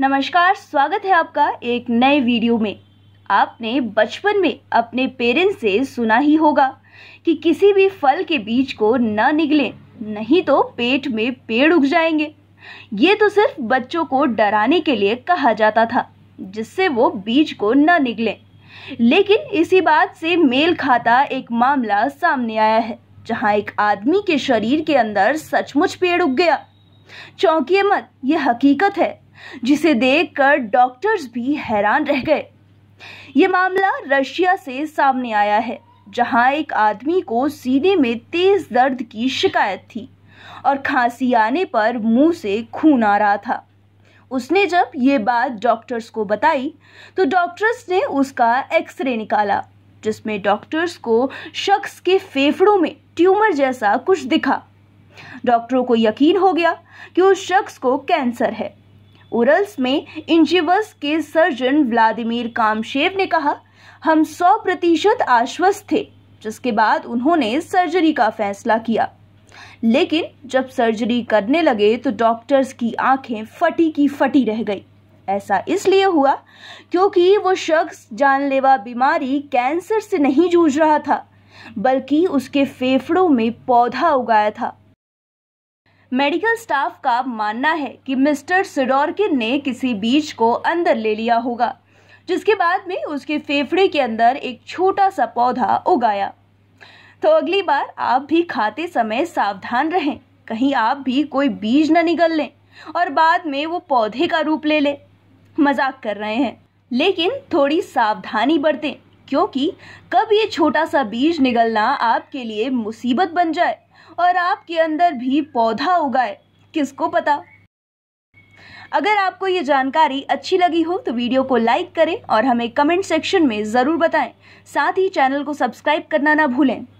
नमस्कार स्वागत है आपका एक नए वीडियो में आपने बचपन में अपने पेरेंट्स से सुना ही होगा कि किसी भी फल के बीज को न निगलें नहीं तो पेट में पेड़ उग जाएंगे ये तो सिर्फ बच्चों को डराने के लिए कहा जाता था जिससे वो बीज को न निगलें लेकिन इसी बात से मेल खाता एक मामला सामने आया है जहां एक आदमी के शरीर के अंदर सचमुच पेड़ उग गया चौंकिए मत ये हकीकत है जिसे देखकर डॉक्टर्स भी हैरान रह गए ये मामला रशिया से सामने आया है जहां एक आदमी को सीने में तेज दर्द की शिकायत थी और खांसी आने पर मुंह से खून आ रहा था उसने जब ये बात डॉक्टर्स को बताई तो डॉक्टर्स ने उसका एक्सरे निकाला जिसमें डॉक्टर्स को शख्स के फेफड़ों में ट्यूमर जैसा कुछ दिखा डॉक्टरों को यकीन हो गया कि उस शख्स को कैंसर है उरल्स में इंजिवस के सर्जन व्लादिमीर कामशेव ने कहा हम 100 प्रतिशत आश्वस्त थे जिसके बाद उन्होंने सर्जरी का फैसला किया लेकिन जब सर्जरी करने लगे तो डॉक्टर्स की आंखें फटी की फटी रह गई ऐसा इसलिए हुआ क्योंकि वो शख्स जानलेवा बीमारी कैंसर से नहीं जूझ रहा था बल्कि उसके फेफड़ों में पौधा उगाया था मेडिकल स्टाफ का मानना है कि मिस्टर सिडोरकिन ने किसी बीज को अंदर ले लिया होगा जिसके बाद में उसके फेफड़े के अंदर एक छोटा सा पौधा उगाया तो अगली बार आप भी खाते समय सावधान रहें कहीं आप भी कोई बीज न निकल लें और बाद में वो पौधे का रूप ले ले मजाक कर रहे हैं लेकिन थोड़ी सावधानी बरतें क्योंकि कब ये छोटा सा बीज निगलना आपके लिए मुसीबत बन जाए और आपके अंदर भी पौधा उगाए किसको पता अगर आपको ये जानकारी अच्छी लगी हो तो वीडियो को लाइक करें और हमें कमेंट सेक्शन में ज़रूर बताएं साथ ही चैनल को सब्सक्राइब करना ना भूलें